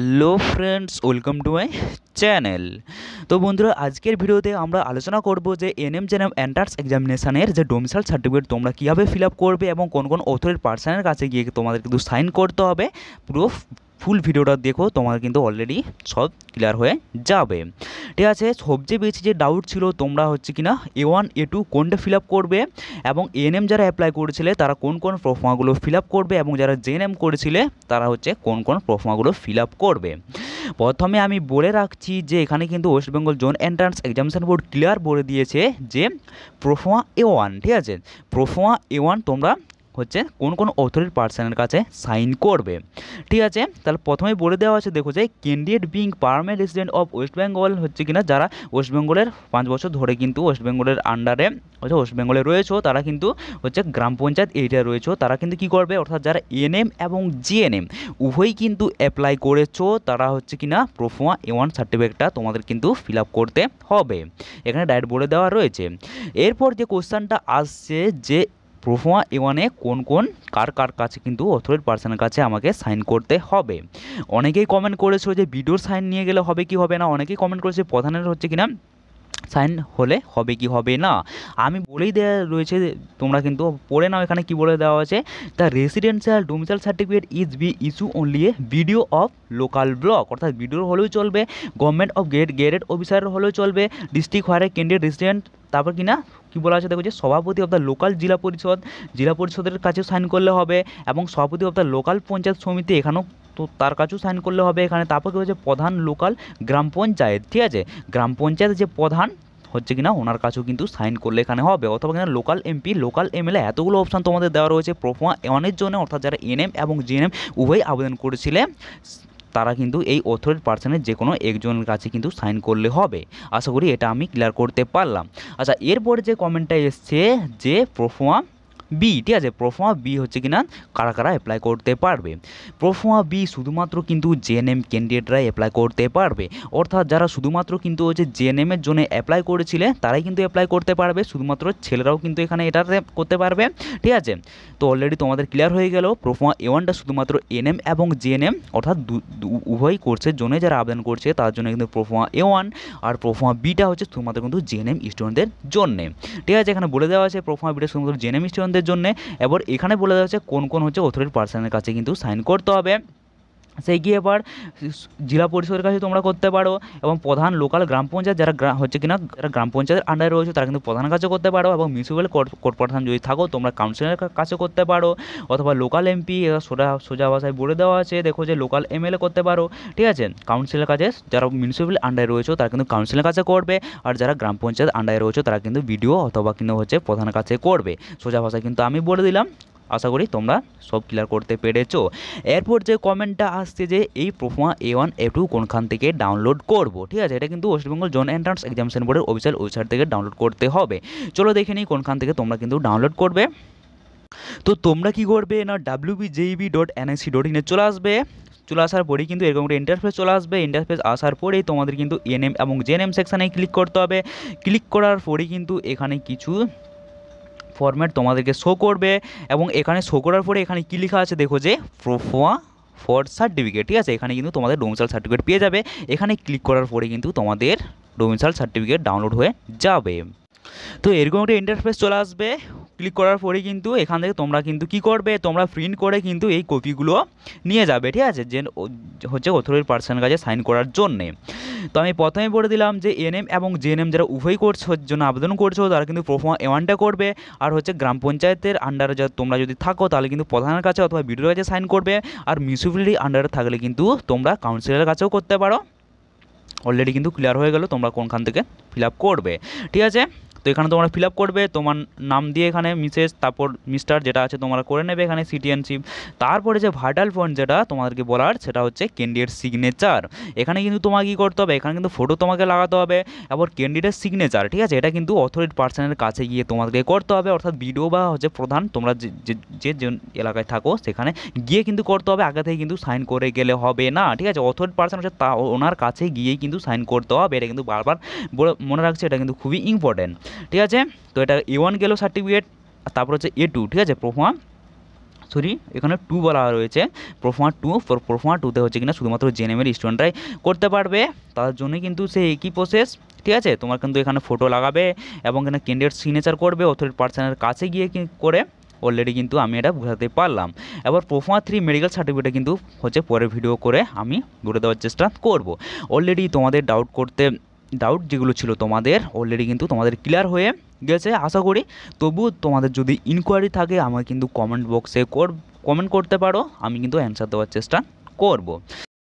hello friends welcome to my channel তো বন্ধুরা আজকের ভিডিওতে আমরা আলোচনা করব যে N M G N M entrance এক্সামিনেশানের যে ডোমিসাইল সার্টিফিকেট তোমরা কীভাবে ফিল আপ করবে এবং কোন কোন অথরের পার্সনের কাছে গিয়ে তোমাদের কিন্তু সাইন করতে হবে পুরো ফুল ভিডিওটা দেখো তোমার কিন্তু অলরেডি সব ক্লিয়ার হয়ে যাবে ঠিক আছে সবচেয়ে বেশি যে ডাউট ছিল তোমরা হচ্ছে কি না এ ওয়ান এ টু কোনটা ফিল করবে এবং এএনএম যারা অ্যাপ্লাই করেছিলে তারা কোন কোন প্রফমাগুলো ফিল করবে এবং যারা জেএনএম করেছিলে তারা হচ্ছে কোন কোন প্রফমাগুলো ফিল করবে প্রথমে আমি বলে রাখছি যে এখানে কিন্তু West Bengal joint entrance examination board clear বলে দিয়েছে যে প্রফমা এ ওয়ান ঠিক আছে প্রফমা এ ওয়ান তোমরা হচ্ছে কোন কোন অথরিটি পার্সনের কাছে সাইন করবে ঠিক আছে তাহলে প্রথমে বলে দেওয়া আছে দেখো যে candidate being permanent resident of West Bengal হচ্ছে কিনা যারা ওয়েস্ট বেঙ্গলের পাঁচ বছর ধরে কিন্তু ওয়েস্ট বেঙ্গলের আন্ডারে হচ্ছে ওয়েস্ট বেঙ্গলে রয়েছে তারা কিন্তু হচ্ছে গ্রাম পঞ্চায়েত এরিয়া রয়েছে তারা কিন্তু কি করবে অর্থাৎ যারা এনএম এবং জিএনএম উভয়ই কিন্তু অ্যাপ্লাই করেছো তারা হচ্ছে কিনা প্রোফোমা এ ওয়ান সার্টিফিকেটটা তোমাদের কিন্তু ফিল করতে হবে এখানে ডায়রেক্ট বলে দেওয়া রয়েছে এরপর যে কোশ্চানটা আসছে যে প্রোফোমা এ ওয়ানে কোন কোন কার কার কাছে কিন্তু অথরিটি পার্সনের কাছে আমাকে সাইন করতে হবে অনেকেই কমেন্ট করেছো যে ভিডিওর সাইন নিয়ে গেলে হবে কি হবে না অনেকেই কমেন্ট করেছে প্রধানের হচ্ছে কিনা সাইন হলে হবে কি হবে না আমি বলেই দেওয়া রয়েছে তোমরা কিন্তু পড়ে নাও এখানে কি বলে দেওয়া আছে the residential domicile certificate is be issue only a BDO of local block অর্থাৎ ভিডিও হলেও চলবে গভর্নমেন্ট অফ গেট গ্রেডেড অফিসার হলেও চলবে ডিস্ট্রিক্ট হোয়ারে কেন্দ্রীয় রেসিডেন্ট তারপর কি না কী বলা আছে দেখো যে সভাপতি অব দ্য লোকাল জেলা পরিষদ জেলা পরিষদের কাছে সাইন করলে হবে এবং সভাপতি অব দ্য লোকাল পঞ্চায়েত সমিতি এখানেও তো তার কাছেও সাইন করলে হবে এখানে তারপর কি হচ্ছে প্রধান লোকাল গ্রাম পঞ্চায়েত ঠিক আছে গ্রাম পঞ্চায়েত যে প্রধান হচ্ছে কিনা ওনার কাছেও কিন্তু সাইন করলে এখানে হবে অথবা কিনা লোকাল এমপি লোকাল এমএলএ এতগুলো অপশান তোমাদের দেওয়া রয়েছে প্রফমা অনেক জন্য অর্থাৎ যারা এনএম এবং জিএনএম উভয় আবেদন করেছিলেন তারা কিন্তু এই অথরিটি পার্সনের যে কোনো একজনের কাছে কিন্তু সাইন করলে হবে আশা করি এটা আমি ক্লিয়ার করতে পারলাম আচ্ছা এরপরে যে কমেন্টটা এসছে যে প্রফমা বি ঠিক আছে প্রোফর্মা বি হচ্ছে কিনা কারা কারা অ্যাপ্লাই করতে পারবে প্রোফর্মা বি শুধুমাত্র কিন্তু জেএনএম ক্যান্ডিডেটরাই অ্যাপ্লাই করতে পারবে অর্থাৎ যারা শুধুমাত্র কিন্তু হচ্ছে জেএনএমের জন্য অ্যাপ্লাই করেছিলে তারাই কিন্তু অ্যাপ্লাই করতে পারবে শুধুমাত্র ছেলেরাও কিন্তু এখানে এটাতে করতে পারবে ঠিক আছে তো অলরেডি তোমাদের ক্লিয়ার হয়ে গেল প্রোফর্মা এ ওয়ানটা শুধুমাত্র এনএম এবং জেএনএম অর্থাৎ উভয় কোর্সের জন্য যারা আবেদন করছে তার জন্য কিন্তু প্রোফর্মা এ ওয়ান আর প্রোফর্মা বিটা হচ্ছে শুধুমাত্র কিন্তু জেএনএম স্টুডেন্টদের জন্যে ঠিক আছে এখানে বলে দেওয়া আছে প্রোফর্মা বিটা শুধুমাত্র জেএনএম স্টুডেন্ট স্টুডেন্টদের জন্য এবার এখানে বলে দেওয়া হচ্ছে কোন কোন হচ্ছে অথরিটি পার্সনের কাছে কিন্তু সাইন করতে হবে সেই গিয়ে এবার জেলা পরিষদের কাছে তোমরা করতে পারো এবং প্রধান লোকাল গ্রাম পঞ্চায়েত যারা হচ্ছে কিনা যারা গ্রাম পঞ্চায়েতের আন্ডারে রয়েছে তারা কিন্তু প্রধান কাছে করতে পারো এবং মিউনিসিপ্যাল প্রধান যদি থাকো তোমরা কাউন্সিলের কাছে করতে পারো অথবা লোকাল এমপি সোজা সোজা ভাষায় বলে দেওয়া আছে দেখো যে লোকাল এমএলএ করতে পারো ঠিক আছে কাউন্সিলের কাছে যারা মিউনিসিপ্যাল আন্ডারে রয়েছে তারা কিন্তু কাউন্সিলের কাছে করবে আর যারা গ্রাম পঞ্চায়েত আন্ডারে রয়েছে তারা কিন্তু বিডিও অথবা কিন্তু হচ্ছে প্রধান কাছে করবে সোজা ভাষায় কিন্তু আমি বলে দিলাম আশা করি তোমরা সব ক্লিয়ার করতে পেরেছো এরপর যে কমেন্টটা আসছে যে এই প্রোফমা এ ওয়ান এ টু কোনখান থেকে ডাউনলোড করব ঠিক আছে এটা কিন্তু ওয়েস্টবেঙ্গল জন এন্ট্রান্স এক্সামিনেশন বোর্ডের অফিসিয়াল ওয়েবসাইট থেকে ডাউনলোড করতে হবে চলো দেখে নিই কোনখান থেকে তোমরা কিন্তু ডাউনলোড করবে তো তোমরা কি করবে না WB JEB dot NIC dot ইনে চলে আসবে চলে আসার পরেই কিন্তু এরকম একটা ইন্টারফেস চলে আসবে ইন্টারফেস আসার পরেই তোমাদের কিন্তু এনএম এবং জেনএম সেকশানে ক্লিক করতে হবে ক্লিক করার পরেই কিন্তু এখানে কিছু ফর্ম্যাট তোমাদেরকে শো করবে এবং এখানে শো করার পরে এখানে কী লেখা আছে দেখো যে প্রোফোয়া ফর সার্টিফিকেট ঠিক আছে এখানে কিন্তু তোমাদের ডোমিসাইল সার্টিফিকেট পেয়ে যাবে এখানে ক্লিক করার পরে কিন্তু তোমাদের ডোমিসাইল সার্টিফিকেট ডাউনলোড হয়ে যাবে তো এরকম একটা ইন্টারফেস চলে আসবে ক্লিক করার পরেই কিন্তু এখান থেকে তোমরা কিন্তু কি করবে তোমরা প্রিন্ট করে কিন্তু এই কপিগুলো নিয়ে যাবে ঠিক আছে যে হচ্ছে অথরিটির পার্সনের কাছে সাইন করার জন্যে তো আমি প্রথমে বলে দিলাম যে এনএম এবং জেএনএম যারা উভয় করছো জন্য আবেদন করছো তারা কিন্তু প্রোফর্মা ওয়ানটা করবে আর হচ্ছে গ্রাম পঞ্চায়েতের আন্ডারে যা তোমরা যদি থাকো তাহলে কিন্তু প্রধানের কাছে অথবা বিডিওর কাছে সাইন করবে আর মিউনিসিপ্যালিটি আন্ডারে থাকলে কিন্তু তোমরা কাউন্সিলের কাছেও করতে পারো অলরেডি কিন্তু ক্লিয়ার হয়ে গেল তোমরা কোনখান থেকে ফিল করবে ঠিক আছে তো এখানে তোমরা ফিল করবে তোমার নাম দিয়ে এখানে মিসেস তারপর মিস্টার যেটা আছে তোমরা করে নেবে এখানে সিটিজেনশিপ তারপরে যে ভাইটাল পয়েন্ট যেটা তোমাদেরকে বলার সেটা হচ্ছে ক্যান্ডিডেট সিগনেচার এখানে কিন্তু তোমাকে কী করতে হবে এখানে কিন্তু ফটো তোমাকে লাগাতে হবে আবার ক্যান্ডিডেট সিগনেচার ঠিক আছে এটা কিন্তু অথরিটি পার্সনের কাছে গিয়ে তোমাদেরকে করতে হবে অর্থাৎ বিডিও বা হচ্ছে প্রধান তোমরা যে যে এলাকায় থাকো সেখানে গিয়ে কিন্তু করতে হবে আগে থেকে কিন্তু সাইন করে গেলে হবে না ঠিক আছে অথরিটি পার্সন হচ্ছে তা ওনার কাছে গিয়েই কিন্তু সাইন করতে হবে এটা কিন্তু বারবার মনে রাখছে এটা কিন্তু খুবই ইম্পর্টেন্ট ঠিক আছে তো এটা এ ওয়ান গেল সার্টিফিকেট তারপর হচ্ছে এ টু ঠিক আছে প্রোফমা সরি এখানে টু বলা রয়েছে প্রোফমা টু প্রোফমা টুতে হচ্ছে কিনা শুধুমাত্র জেনেমের স্টুডেন্টরাই করতে পারবে তার জন্যই কিন্তু সেই একই প্রসেস ঠিক আছে তোমার কিন্তু এখানে ফটো লাগাবে এবং এখানে ক্যান্ডিডেট সিগনেচার করবে অথরিটি পার্সনের কাছে গিয়ে করে অলরেডি কিন্তু আমি এটা বোঝাতে পারলাম এবার প্রোফমা থ্রি মেডিকেল সার্টিফিকেটে কিন্তু হচ্ছে পরে ভিডিও করে আমি ঘুরে দেওয়ার চেষ্টা করব অলরেডি তোমাদের ডাউট করতে ডাউট যেগুলো ছিল তোমাদের অলরেডি কিন্তু তোমাদের ক্লিয়ার হয়ে গেছে আশা করি তবু তোমাদের যদি ইনকোয়ারি থাকে আমাকে কিন্তু কমেন্ট বক্সে কমেন্ট করতে পারো আমি কিন্তু অ্যান্সার দেওয়ার চেষ্টা করব